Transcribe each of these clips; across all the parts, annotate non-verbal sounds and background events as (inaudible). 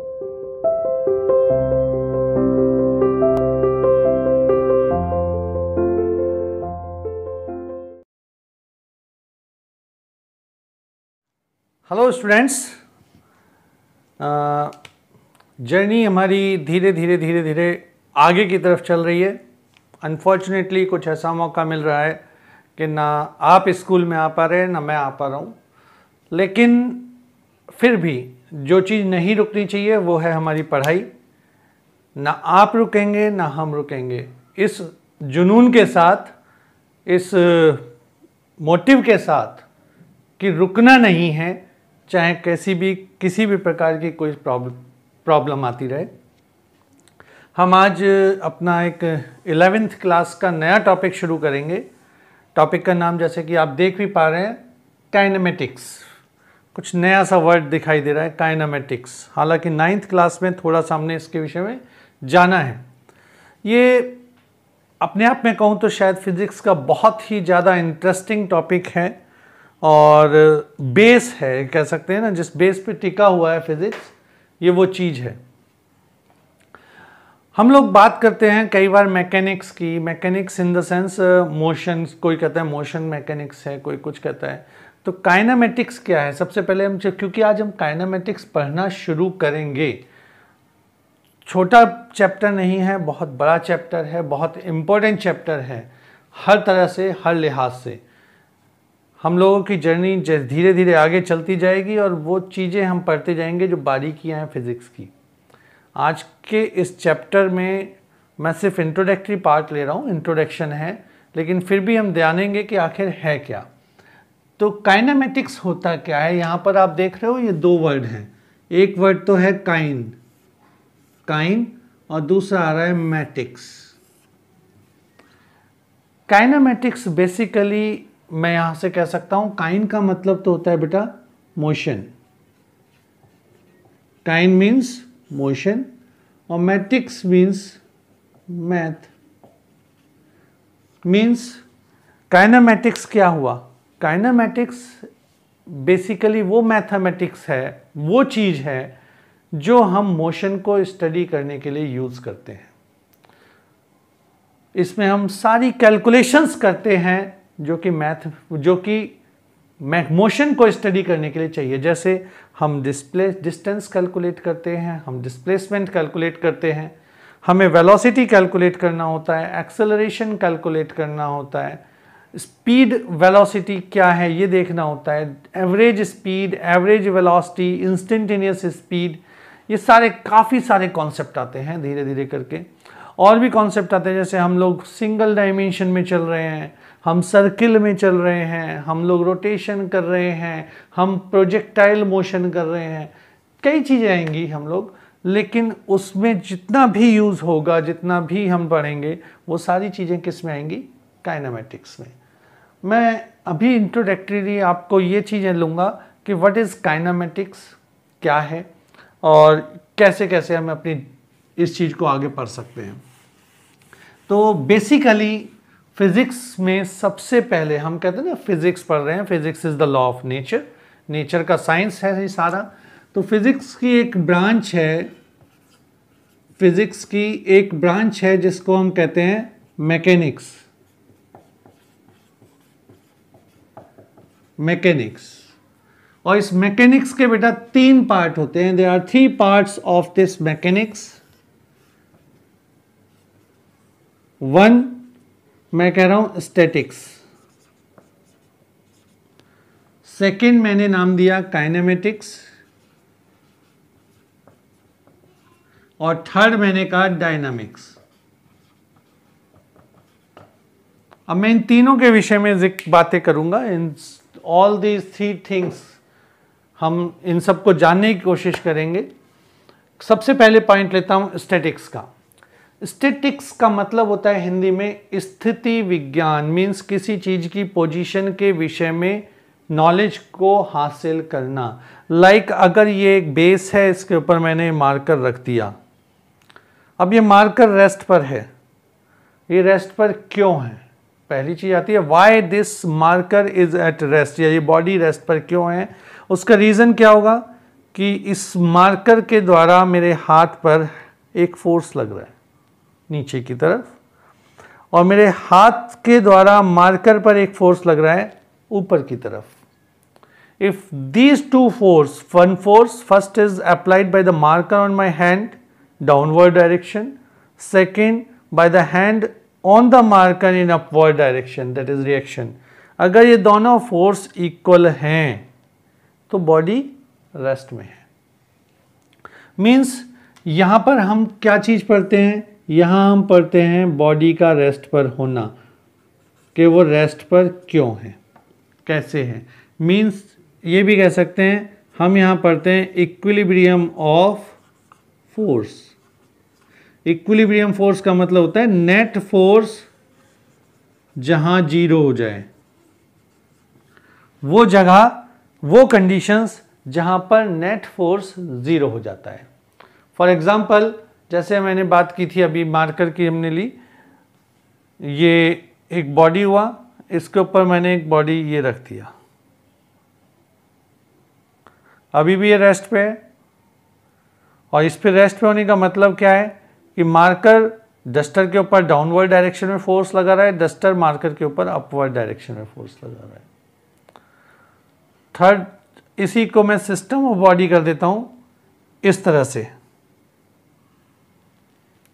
hello students journey हमारी धीरे धीरे धीरे धीरे आगे की तरफ चल रही है अनफॉर्चुनेटली कुछ ऐसा मौका मिल रहा है कि ना आप स्कूल में आ पा रहे हैं ना मैं आ पा रहा हूँ लेकिन फिर भी जो चीज़ नहीं रुकनी चाहिए वो है हमारी पढ़ाई ना आप रुकेंगे ना हम रुकेंगे इस जुनून के साथ इस मोटिव के साथ कि रुकना नहीं है चाहे कैसी भी किसी भी प्रकार की कोई प्रॉब्लम प्रॉब्लम आती रहे हम आज अपना एक एलेवेंथ क्लास का नया टॉपिक शुरू करेंगे टॉपिक का नाम जैसे कि आप देख भी पा रहे हैं काइनेमेटिक्स कुछ नया सा वर्ड दिखाई दे रहा है काइनामेटिक्स हालांकि नाइन्थ क्लास में थोड़ा सा हमने इसके विषय में जाना है ये अपने आप में कहूँ तो शायद फिज़िक्स का बहुत ही ज़्यादा इंटरेस्टिंग टॉपिक है और बेस है कह सकते हैं ना जिस बेस पे टिका हुआ है फिज़िक्स ये वो चीज़ है हम लोग बात करते हैं कई बार मैकेनिक्स की mechanics in the sense motion कोई कहता है मोशन मैकेनिक्स है कोई कुछ कहता है तो काइनामेटिक्स क्या है सबसे पहले हम क्योंकि आज हम काइनामेटिक्स पढ़ना शुरू करेंगे छोटा चैप्टर नहीं है बहुत बड़ा चैप्टर है बहुत इम्पोर्टेंट चैप्टर है हर तरह से हर लिहाज से हम लोगों की जर्नी धीरे धीरे आगे चलती जाएगी और वो चीज़ें हम पढ़ते जाएंगे जो बारीकियाँ हैं फिज़िक्स की आज के इस चैप्टर में मैं सिर्फ इंट्रोडक्टरी पार्ट ले रहा हूँ इंट्रोडक्शन है लेकिन फिर भी हम ध्यानेंगे कि आखिर है क्या तो काइनामेटिक्स होता क्या है यहाँ पर आप देख रहे हो ये दो वर्ड हैं एक वर्ड तो है काइन काइन और दूसरा आ रहा है मैटिक्स काइनामेटिक्स बेसिकली मैं यहाँ से कह सकता हूँ काइन का मतलब तो होता है बेटा मोशन काइन मीन्स मोशन और matics means math means kinematics क्या हुआ काइनामेटिक्स बेसिकली वो मैथमेटिक्स है वो चीज़ है जो हम मोशन को स्टडी करने के लिए यूज़ करते हैं इसमें हम सारी कैलकुलेशंस करते हैं जो कि मैथ जो कि मोशन को स्टडी करने के लिए चाहिए जैसे हम डिस्प्ले डिस्टेंस कैलकुलेट करते हैं हम डिस्प्लेसमेंट कैलकुलेट करते हैं हमें वेलोसिटी कैलकुलेट करना होता है एक्सेलरेशन कैलकुलेट करना होता है स्पीड वेलोसिटी क्या है ये देखना होता है average speed average velocity instantaneous speed ये सारे काफ़ी सारे कॉन्सेप्ट आते हैं धीरे धीरे करके और भी कॉन्सेप्ट आते हैं जैसे हम लोग सिंगल डायमेंशन में चल रहे हैं हम सर्किल में चल रहे हैं हम लोग रोटेशन कर रहे हैं हम प्रोजेक्टाइल मोशन कर रहे हैं कई चीज़ें आएंगी हम लोग लेकिन उसमें जितना भी यूज़ होगा जितना भी हम पढ़ेंगे वो सारी चीज़ें किस में आएंगी काइनामेटिक्स में मैं अभी इंट्रोडक्टरी आपको ये चीज़ें लूँगा कि व्हाट इज़ काइनामेटिक्स क्या है और कैसे कैसे हम अपनी इस चीज़ को आगे पढ़ सकते हैं तो बेसिकली फिज़िक्स में सबसे पहले हम कहते हैं ना फिज़िक्स पढ़ रहे हैं physics is the law of nature nature का साइंस है ये सारा तो फिज़िक्स की एक ब्रांच है फिज़िक्स की एक ब्रांच है जिसको हम कहते हैं मैकेनिक्स मैकेनिक्स और इस मैकेनिक्स के बेटा तीन पार्ट होते हैं they are three parts of this mechanics one मैं कह रहा हूं स्टैटिक्स सेकेंड मैंने नाम दिया काइनेमेटिक्स और थर्ड मैंने कहा डायनामिक्स अब मैं इन तीनों के विषय में बातें करूंगा in all these three things हम इन सब को जानने की कोशिश करेंगे सबसे पहले पॉइंट लेता हूँ स्टेटिक्स का स्टेटिक्स का मतलब होता है हिंदी में स्थिति विज्ञान मीन्स किसी चीज़ की पोजीशन के विषय में नॉलेज को हासिल करना लाइक like अगर ये एक बेस है इसके ऊपर मैंने मार्कर रख दिया अब ये मार्कर रेस्ट पर है ये रेस्ट पर क्यों है पहली चीज़ आती है why this marker is at rest या ये बॉडी रेस्ट पर क्यों है उसका रीज़न क्या होगा कि इस मार्कर के द्वारा मेरे हाथ पर एक फोर्स लग रहा है नीचे की तरफ और मेरे हाथ के द्वारा मार्कर पर एक फोर्स लग रहा है ऊपर की तरफ if these two force one force first is applied by the marker on my hand downward direction second by the hand on the marker in upward direction that is reaction अगर ये दोनों force equal हैं तो body rest में है means यहाँ पर हम क्या चीज़ पढ़ते हैं यहाँ हम पढ़ते हैं बॉडी का रेस्ट पर होना कि वो रेस्ट पर क्यों है कैसे है मीन्स ये भी कह सकते हैं हम यहाँ पढ़ते हैं equilibrium of force equilibrium force का मतलब होता है नेट फोर्स जहां जीरो हो जाए वो जगह वो कंडीशंस जहां पर नेट फोर्स जीरो हो जाता है फॉर एग्जांपल जैसे मैंने बात की थी अभी मार्कर की हमने ली ये एक बॉडी हुआ इसके ऊपर मैंने एक बॉडी ये रख दिया अभी भी ये रेस्ट पे है और इस पर रेस्ट पे होने का मतलब क्या है कि मार्कर डस्टर के ऊपर डाउनवर्ड डायरेक्शन में फोर्स लगा रहा है डस्टर मार्कर के ऊपर अपवर्ड डायरेक्शन में फोर्स लगा रहा है थर्ड इसी को मैं सिस्टम ऑफ बॉडी कर देता हूं इस तरह से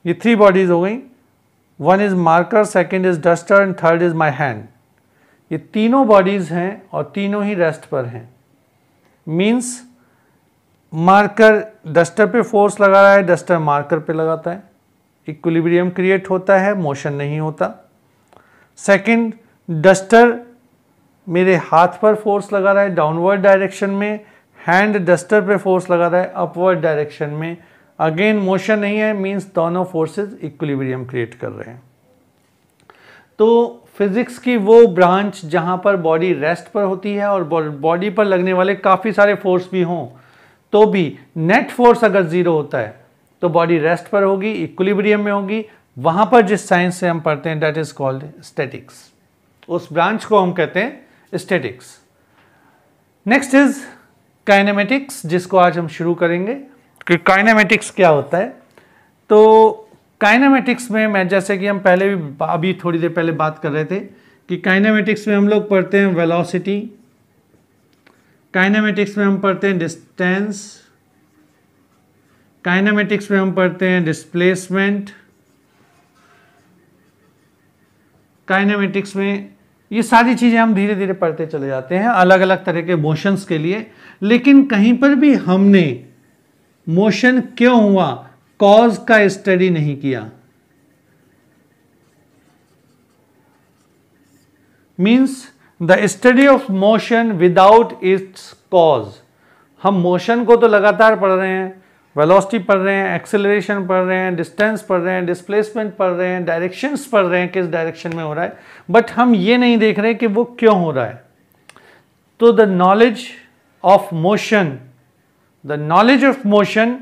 ये थ्री बॉडीज हो गई one is marker second is duster and third is my hand ये तीनों बॉडीज हैं और तीनों ही रेस्ट पर हैं मींस मार्कर डस्टर पे फोर्स लगा रहा है डस्टर मार्कर पे लगाता है इक्विलिब्रियम क्रिएट होता है मोशन नहीं होता सेकंड डस्टर मेरे हाथ पर फोर्स लगा रहा है डाउनवर्ड डायरेक्शन में हैंड डस्टर पे फोर्स लगा रहा है अपवर्ड डायरेक्शन में अगेन मोशन नहीं है मींस दोनों फोर्सेस इक्विलिब्रियम क्रिएट कर रहे हैं तो फिजिक्स की वो ब्रांच जहाँ पर बॉडी रेस्ट पर होती है और बॉडी पर लगने वाले काफ़ी सारे फोर्स भी हों तो भी नेट फोर्स अगर ज़ीरो होता है तो बॉडी रेस्ट पर होगी इक्विलिब्रियम में होगी वहां पर जिस साइंस से हम पढ़ते हैं डेट इज़ कॉल्ड स्टेटिक्स उस ब्रांच को हम कहते हैं स्टेटिक्स नेक्स्ट इज काइनेमेटिक्स जिसको आज हम शुरू करेंगे कि काइनेमेटिक्स क्या होता है तो काइनेमेटिक्स में मैं जैसे कि हम पहले भी अभी थोड़ी देर पहले बात कर रहे थे कि काइनेमेटिक्स में हम लोग पढ़ते हैं वेलोसिटी काइनेमेटिक्स में हम पढ़ते हैं डिस्टेंस काइनामेटिक्स में हम पढ़ते हैं डिस्प्लेसमेंट काइनामेटिक्स में ये सारी चीज़ें हम धीरे धीरे पढ़ते चले जाते हैं अलग अलग तरह के मोशंस के लिए लेकिन कहीं पर भी हमने मोशन क्यों हुआ कॉज का स्टडी नहीं किया means the study of motion without its cause हम मोशन को तो लगातार पढ़ रहे हैं वेलोसिटी पढ़ रहे हैं एक्सेलरेशन पढ़ रहे हैं डिस्टेंस पढ़ रहे हैं डिस्प्लेसमेंट पढ़ रहे हैं डायरेक्शंस पढ़ रहे हैं किस डायरेक्शन में हो रहा है बट हम ये नहीं देख रहे कि वो क्यों हो रहा है तो the knowledge of motion the knowledge of motion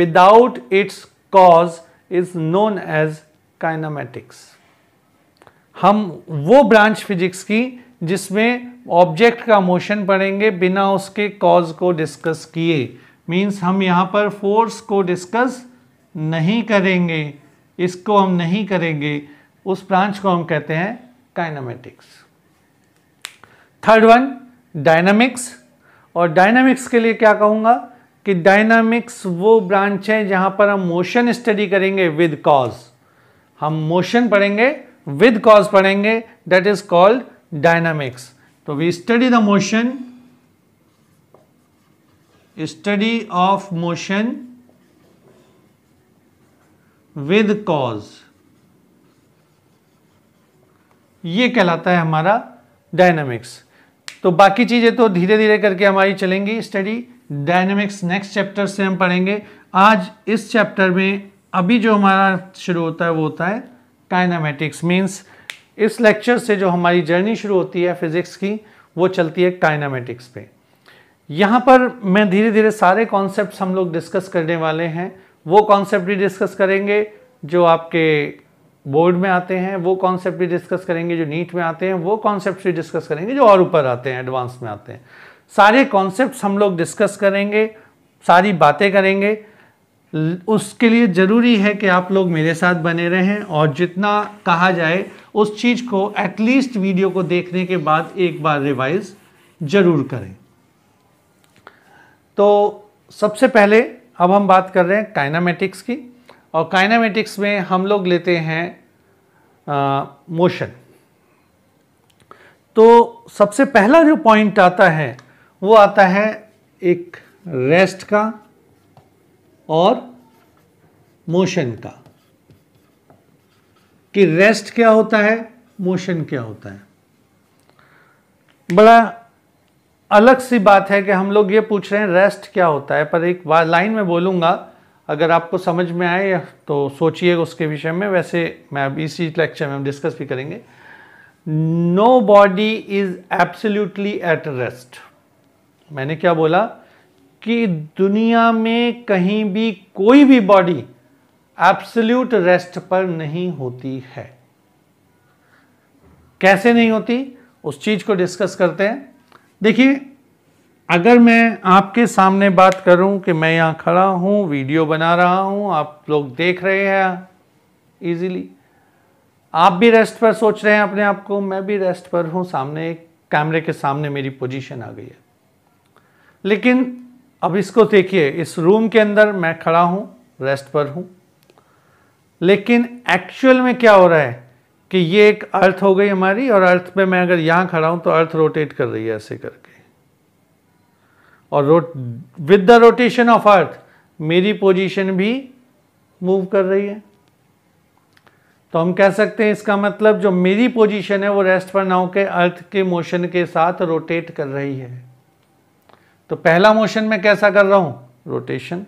without its cause is known as kinematics हम वो ब्रांच फिजिक्स की जिसमें ऑब्जेक्ट का मोशन पढ़ेंगे बिना उसके कॉज को डिस्कस किए मीन्स हम यहाँ पर फोर्स को डिस्कस नहीं करेंगे इसको हम नहीं करेंगे उस ब्रांच को हम कहते हैं काइनामेटिक्स थर्ड वन डायनामिक्स और डायनामिक्स के लिए क्या कहूँगा कि डायनामिक्स वो ब्रांच है जहाँ पर हम मोशन स्टडी करेंगे विद कॉज हम मोशन पढ़ेंगे विद कॉज पढ़ेंगे दैट इज कॉल्ड डायनामिक्स तो we study the motion study of motion with cause ये कहलाता है हमारा डायनामिक्स तो बाकी चीज़ें तो धीरे धीरे करके हमारी चलेंगी स्टडी डायनामिक्स नेक्स्ट चैप्टर से हम पढ़ेंगे आज इस चैप्टर में अभी जो हमारा शुरू होता है वो होता है काइनामेटिक्स मीन्स इस लेक्चर से जो हमारी जर्नी शुरू होती है फिज़िक्स की वो चलती है काइनामेटिक्स पे यहाँ पर मैं धीरे धीरे सारे कॉन्सेप्ट हम लोग डिस्कस करने वाले हैं वो कॉन्सेप्ट भी डिस्कस करेंगे जो आपके बोर्ड में आते हैं वो कॉन्सेप्ट भी डिस्कस करेंगे जो नीट में आते हैं वो कॉन्सेप्ट भी डिस्कस करेंगे जो और ऊपर आते हैं एडवांस में आते हैं सारे कॉन्सेप्ट हम लोग डिस्कस करेंगे सारी बातें करेंगे उसके लिए ज़रूरी है कि आप लोग मेरे साथ बने रहें और जितना कहा जाए उस चीज़ को एटलीस्ट वीडियो को देखने के बाद एक बार रिवाइज़ ज़रूर करें तो सबसे पहले अब हम बात कर रहे हैं काइनामेटिक्स की और काइनामेटिक्स में हम लोग लेते हैं मोशन तो सबसे पहला जो पॉइंट आता है वो आता है एक रेस्ट का और मोशन का कि रेस्ट क्या होता है मोशन क्या होता है बड़ा अलग सी बात है कि हम लोग ये पूछ रहे हैं रेस्ट क्या होता है पर एक लाइन में बोलूँगा अगर आपको समझ में आए तो सोचिए उसके विषय में वैसे मैं अब इसी लेक्चर में हम डिस्कस भी करेंगे no body is absolutely at rest मैंने क्या बोला कि दुनिया में कहीं भी कोई भी बॉडी एब्सोल्यूट रेस्ट पर नहीं होती है कैसे नहीं होती उस चीज को डिस्कस करते हैं देखिए अगर मैं आपके सामने बात करूं कि मैं यहाँ खड़ा हूं वीडियो बना रहा हूं आप लोग देख रहे हैं इजीली आप भी रेस्ट पर सोच रहे हैं अपने आप को मैं भी रेस्ट पर हूं सामने कैमरे के सामने मेरी पोजीशन आ गई है लेकिन अब इसको देखिए इस रूम के अंदर मैं खड़ा हूं रेस्ट पर हूं लेकिन एक्चुअल में क्या हो रहा है कि ये एक अर्थ हो गई हमारी और अर्थ पे मैं अगर यहां खड़ा हूं तो अर्थ रोटेट कर रही है ऐसे करके और रोट with the rotation of earth मेरी पोजीशन भी मूव कर रही है तो हम कह सकते हैं इसका मतलब जो मेरी पोजीशन है वो रेस्ट पर नाउ के अर्थ के मोशन के साथ रोटेट कर रही है तो पहला मोशन मैं कैसा कर रहा हूं रोटेशन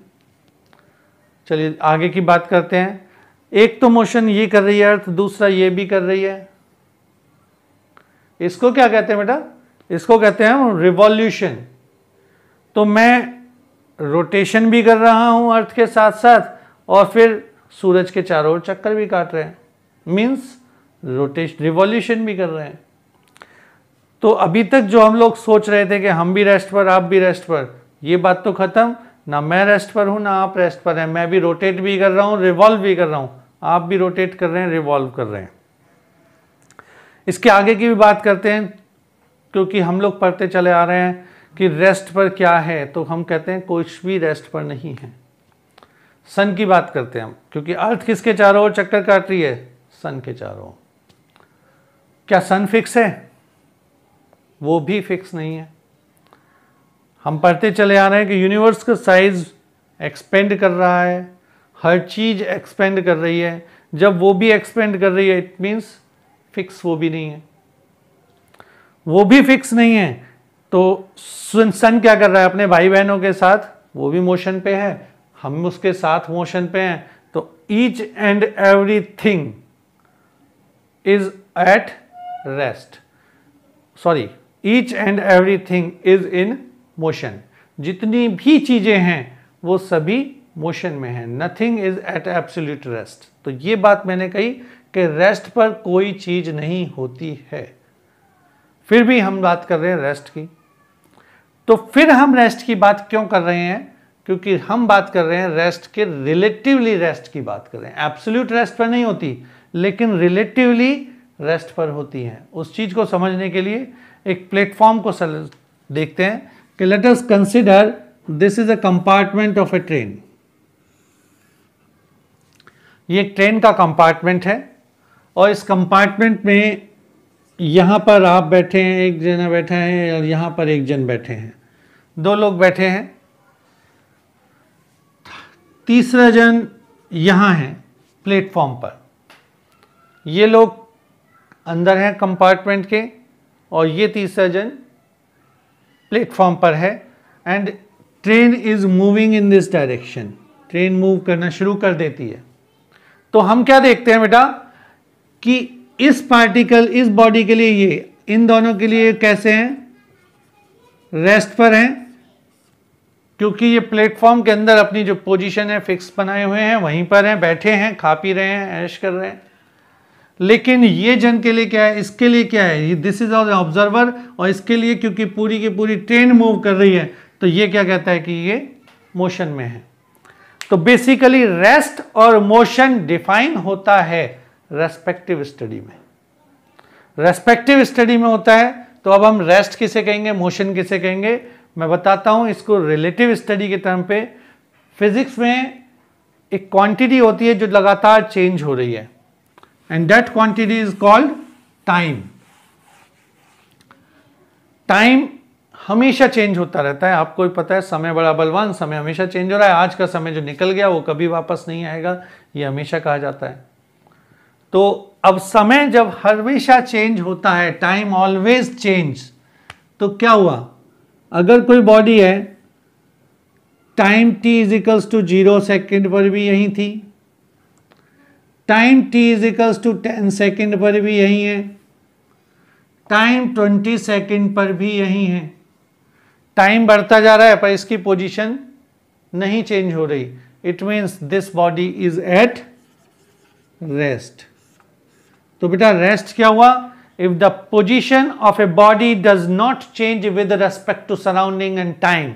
चलिए आगे की बात करते हैं एक तो मोशन ये कर रही है अर्थ दूसरा ये भी कर रही है इसको क्या कहते हैं बेटा इसको कहते हैं हम रिवॉल्यूशन तो मैं रोटेशन भी कर रहा हूं अर्थ के साथ साथ और फिर सूरज के चारों ओर चक्कर भी काट रहे हैं मीन्स रोटेशन रिवॉल्यूशन भी कर रहे हैं तो अभी तक जो हम लोग सोच रहे थे कि हम भी रेस्ट पर आप भी रेस्ट पर ये बात तो ख़त्म ना मैं रेस्ट पर हूँ ना आप रेस्ट पर हैं मैं भी रोटेट भी कर रहा हूँ रिवॉल्व भी कर रहा हूँ आप भी रोटेट कर रहे हैं रिवॉल्व कर रहे हैं इसके आगे की भी बात करते हैं क्योंकि हम लोग पढ़ते चले आ रहे हैं कि रेस्ट पर क्या है तो हम कहते हैं कुछ भी रेस्ट पर नहीं है सन की बात करते हैं हम क्योंकि अर्थ किसके चारों ओर चक्कर काट रही है सन के चारों क्या सन फिक्स है वो भी फिक्स नहीं है हम पढ़ते चले आ रहे हैं कि यूनिवर्स का साइज़ एक्सपेंड कर रहा है हर चीज़ एक्सपेंड कर रही है जब वो भी एक्सपेंड कर रही है इट मीन्स फिक्स वो भी नहीं है वो भी फिक्स नहीं है तो सन सन क्या कर रहा है अपने भाई बहनों के साथ वो भी मोशन पे है हम उसके साथ मोशन पे हैं तो each and everything is at rest sorry each and everything is in motion जितनी भी चीज़ें हैं वो सभी मोशन में हैं nothing is at absolute rest तो ये बात मैंने कही कि रेस्ट पर कोई चीज़ नहीं होती है फिर भी हम बात कर रहे हैं रेस्ट की तो फिर हम रेस्ट की बात क्यों कर रहे हैं क्योंकि हम बात कर रहे हैं रेस्ट के रिलेटिवली रेस्ट की बात कर रहे हैं एब्सोल्यूट रेस्ट पर नहीं होती लेकिन रिलेटिवली रेस्ट पर होती हैं उस चीज़ को समझने के लिए एक प्लेटफॉर्म को देखते हैं कि let us consider this is a compartment of a train ये ट्रेन का कंपार्टमेंट है और इस कंपार्टमेंट में यहाँ पर आप बैठे हैं एक जना बैठा है और यहाँ पर एक जन बैठे हैं दो लोग बैठे हैं तीसरा जन यहाँ है प्लेटफॉर्म पर ये लोग अंदर हैं कंपार्टमेंट के और ये तीसरा जन प्लेटफॉर्म पर है and train is moving in this direction train move करना शुरू कर देती है तो हम क्या देखते हैं बेटा कि इस पार्टिकल इस बॉडी के लिए ये इन दोनों के लिए कैसे हैं रेस्ट पर हैं क्योंकि ये प्लेटफॉर्म के अंदर अपनी जो पोजीशन है फिक्स बनाए हुए हैं वहीं पर हैं बैठे हैं खा पी रहे हैं ऐश कर रहे हैं लेकिन ये जन के लिए क्या है इसके लिए क्या है दिस इज आवर ऑब्जर्वर और इसके लिए क्योंकि पूरी की पूरी ट्रेन मूव कर रही है तो ये क्या कहता है कि ये मोशन में है तो बेसिकली रेस्ट और मोशन डिफाइन होता है रेस्पेक्टिव स्टडी में रेस्पेक्टिव स्टडी में होता है तो अब हम रेस्ट किसे कहेंगे मोशन किसे कहेंगे मैं बताता हूं इसको रिलेटिव स्टडी के टर्म पे फिजिक्स में एक क्वांटिटी होती है जो लगातार चेंज हो रही है and that quantity is called time time हमेशा चेंज होता रहता है आपको भी पता है समय बड़ा बलवान समय हमेशा चेंज हो रहा है आज का समय जो निकल गया वो कभी वापस नहीं आएगा ये हमेशा कहा जाता है तो अब समय जब हमेशा चेंज होता है टाइम ऑलवेज चेंज तो क्या हुआ अगर कोई बॉडी है time t is equals to zero second पर भी यही थी time t is equals to ten second पर भी यही है टाइम ट्वेंटी सेकेंड पर भी यही है टाइम बढ़ता जा रहा है पर इसकी पोजीशन नहीं चेंज हो रही it means this body is at rest तो बेटा रेस्ट क्या हुआ if the position of a body does not change with respect to surrounding and time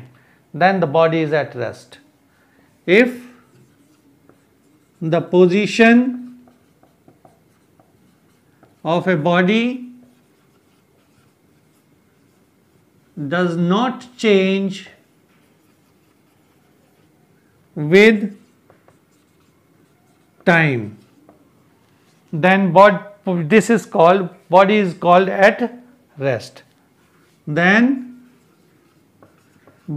then the body is at rest if the position of a body does not change with time then what this is called body is called at rest then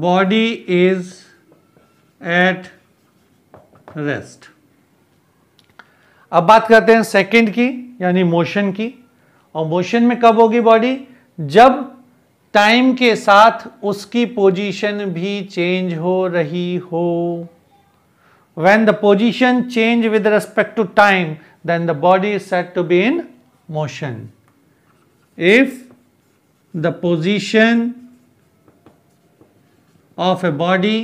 body is at rest अब बात करते हैं second की यानी motion की और motion में कब होगी बॉडी जब टाइम के साथ उसकी पोजीशन भी चेंज हो रही हो when the position change with respect to time then the body is set to be in motion if the position of a body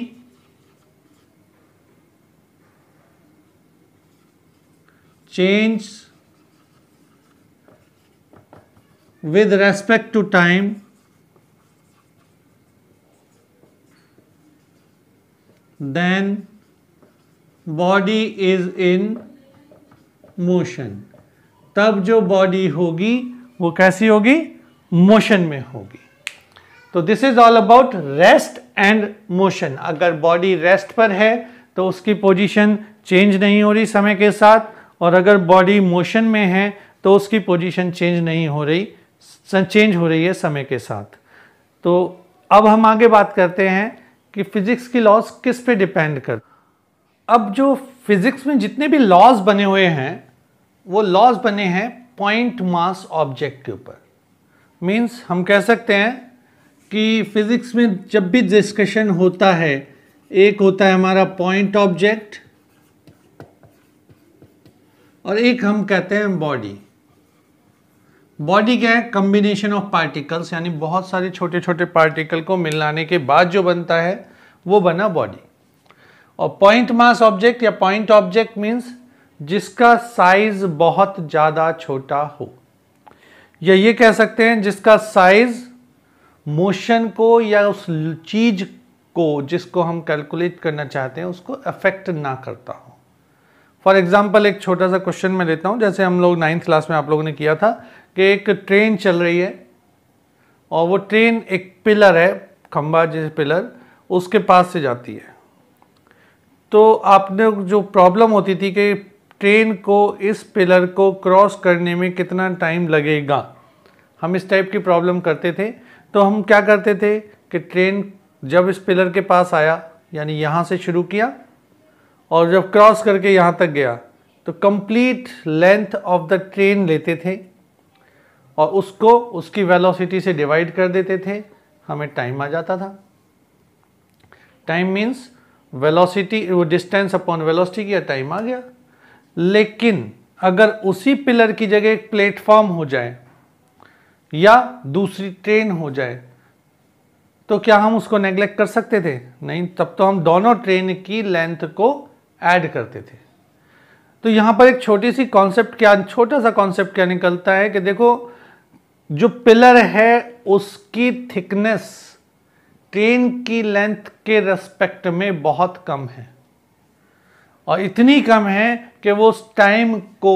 change with respect to time then body is in motion तब जो body होगी वो कैसी होगी motion में होगी तो this is all about rest and motion अगर बॉडी रेस्ट पर है तो उसकी पोजीशन चेंज नहीं हो रही समय के साथ और अगर बॉडी मोशन में है तो उसकी पोजीशन चेंज नहीं हो रही चेंज हो रही है समय के साथ तो अब हम आगे बात करते हैं कि फिजिक्स की लॉज किस पे डिपेंड कर अब जो फिजिक्स में जितने भी लॉज बने हुए हैं वो लॉज बने हैं पॉइंट मास ऑब्जेक्ट के ऊपर मीन्स हम कह सकते हैं कि फिजिक्स में जब भी डिस्कशन होता है एक होता है हमारा पॉइंट ऑब्जेक्ट और एक हम कहते हैं बॉडी बॉडी क्या है कम्बिनेशन ऑफ पार्टिकल्स यानी बहुत सारे छोटे छोटे पार्टिकल को मिलाने के बाद जो बनता है वो बना बॉडी और पॉइंट मास ऑब्जेक्ट या पॉइंट ऑब्जेक्ट मीन्स जिसका साइज बहुत ज़्यादा छोटा हो या ये कह सकते हैं जिसका साइज मोशन को या उस चीज को जिसको हम कैलकुलेट करना चाहते हैं उसको अफेक्ट ना करता हो फॉर एग्जाम्पल एक छोटा सा क्वेश्चन मैं लेता हूँ जैसे हम लोग नाइन्थ क्लास में आप लोगों ने किया था कि एक ट्रेन चल रही है और वो ट्रेन एक पिलर है खम्बा जैसे पिलर उसके पास से जाती है तो आपने जो प्रॉब्लम होती थी कि ट्रेन को इस पिलर को क्रॉस करने में कितना टाइम लगेगा हम इस टाइप की प्रॉब्लम करते थे तो हम क्या करते थे कि ट्रेन जब इस पिलर के पास आया यानी यहाँ से शुरू किया और जब क्रॉस करके यहाँ तक गया तो complete length of the train लेते थे और उसको उसकी वेलोसिटी से डिवाइड कर देते थे हमें टाइम आ जाता था टाइम मीन्स वेलोसिटी वो डिस्टेंस अपॉन वेलोसिटी किया टाइम आ गया लेकिन अगर उसी पिलर की जगह एक प्लेटफॉर्म हो जाए या दूसरी ट्रेन हो जाए तो क्या हम उसको नेग्लेक्ट कर सकते थे नहीं तब तो हम दोनों ट्रेन की लेंथ को ऐड करते थे तो यहाँ पर एक छोटी सी कॉन्सेप्ट क्या छोटा सा कॉन्सेप्ट क्या निकलता है कि देखो जो पिलर है उसकी थिकनेस ट्रेन की लेंथ के रेस्पेक्ट में बहुत कम है और इतनी कम है कि वो उस टाइम को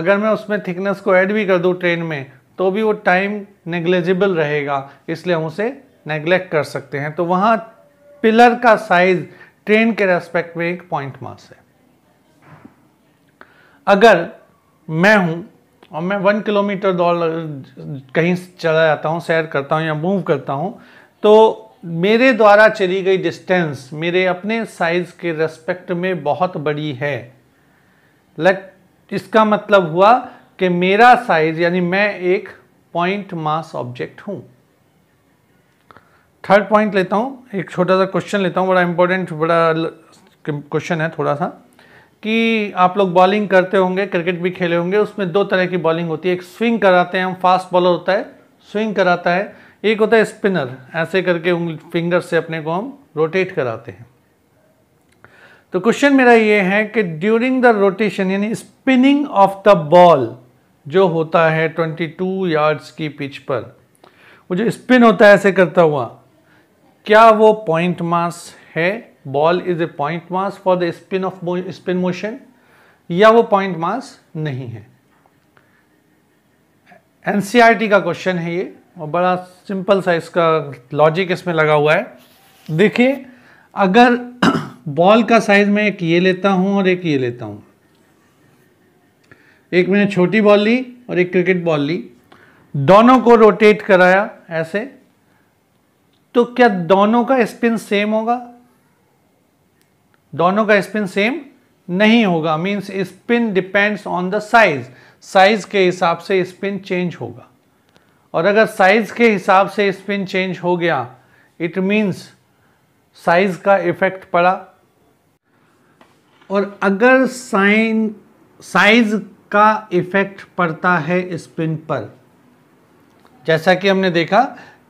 अगर मैं उसमें थिकनेस को ऐड भी कर दूं ट्रेन में तो भी वो टाइम नेग्लेजिबल रहेगा इसलिए हम उसे नेग्लेक्ट कर सकते हैं तो वहाँ पिलर का साइज ट्रेन के रेस्पेक्ट में एक पॉइंट मास है अगर मैं हूँ और मैं वन किलोमीटर दौड़ कहीं चला जाता हूँ सैर करता हूँ या मूव करता हूँ तो मेरे द्वारा चली गई डिस्टेंस मेरे अपने साइज़ के रेस्पेक्ट में बहुत बड़ी है लाइक इसका मतलब हुआ कि मेरा साइज़ यानी मैं एक पॉइंट मास ऑब्जेक्ट हूँ थर्ड पॉइंट लेता हूँ एक छोटा सा क्वेश्चन लेता हूँ बड़ा इंपॉर्टेंट बड़ा क्वेश्चन है थोड़ा सा कि आप लोग बॉलिंग करते होंगे क्रिकेट भी खेले होंगे उसमें दो तरह की बॉलिंग होती है एक स्विंग कराते हैं हम फास्ट बॉलर होता है स्विंग कराता है एक होता है स्पिनर ऐसे करके उंगली फिंगर से अपने को हम रोटेट कराते हैं तो क्वेश्चन मेरा ये है कि ड्यूरिंग द रोटेशन यानी स्पिनिंग ऑफ द बॉल जो होता है 22 यार्ड्स की पिच पर वो जो स्पिन होता है ऐसे करता हुआ क्या वो पॉइंट मास है ball is a point mass for the spin of spin motion या वो पॉइंट मास नहीं है एनसीईआरटी e का क्वेश्चन है ये और बड़ा सिंपल सा इसका लॉजिक इसमें लगा हुआ है देखिए अगर बॉल (clears throat) का साइज मैं एक ये लेता हूं और एक ये लेता हूं एक मैंने छोटी बॉल ली और एक क्रिकेट बॉल ली दोनों को रोटेट कराया ऐसे तो क्या दोनों का स्पिन सेम होगा दोनों का स्पिन सेम नहीं होगा means spin depends on the size size के हिसाब से स्पिन चेंज होगा और अगर साइज के हिसाब से स्पिन चेंज हो गया इट मीन्स साइज का इफेक्ट पड़ा और अगर साइन साइज का इफेक्ट पड़ता है स्पिन पर जैसा कि हमने देखा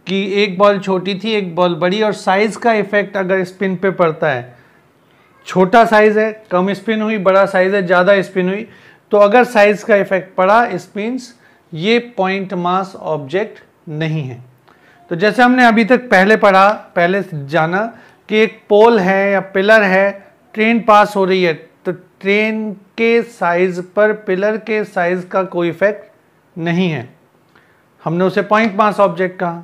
कि एक बॉल छोटी थी एक बॉल बड़ी और साइज का इफेक्ट अगर स्पिन पे पड़ता है छोटा साइज़ है कम स्पिन हुई बड़ा साइज़ है ज़्यादा स्पिन हुई तो अगर साइज़ का इफेक्ट पड़ा स्पिन ये पॉइंट मास ऑब्जेक्ट नहीं है तो जैसे हमने अभी तक पहले पढ़ा पहले जाना कि एक पोल है या पिलर है ट्रेन पास हो रही है तो ट्रेन के साइज़ पर पिलर के साइज़ का कोई इफेक्ट नहीं है हमने उसे पॉइंट मास ऑब्जेक्ट कहा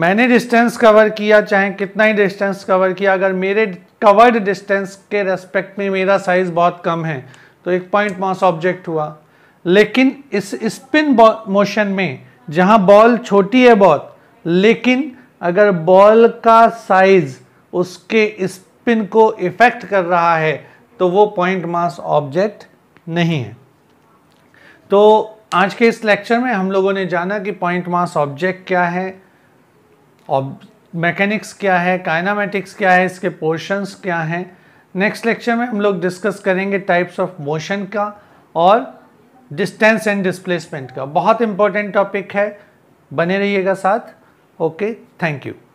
मैंने डिस्टेंस कवर किया चाहे कितना ही डिस्टेंस कवर किया अगर मेरे कवर्ड डिस्टेंस के रेस्पेक्ट में मेरा साइज़ बहुत कम है तो एक पॉइंट मास ऑब्जेक्ट हुआ लेकिन इस स्पिन मोशन में जहां बॉल छोटी है बहुत लेकिन अगर बॉल का साइज उसके स्पिन को इफेक्ट कर रहा है तो वो पॉइंट मास ऑब्जेक्ट नहीं है तो आज के इस लेक्चर में हम लोगों ने जाना कि पॉइंट मास ऑब्जेक्ट क्या है और मैकेनिक्स क्या है काइनामेटिक्स क्या है इसके पोर्शंस क्या हैं नेक्स्ट लेक्चर में हम लोग डिस्कस करेंगे टाइप्स ऑफ मोशन का और डिस्टेंस एंड डिस्प्लेसमेंट का बहुत इंपॉर्टेंट टॉपिक है बने रहिएगा साथ ओके थैंक यू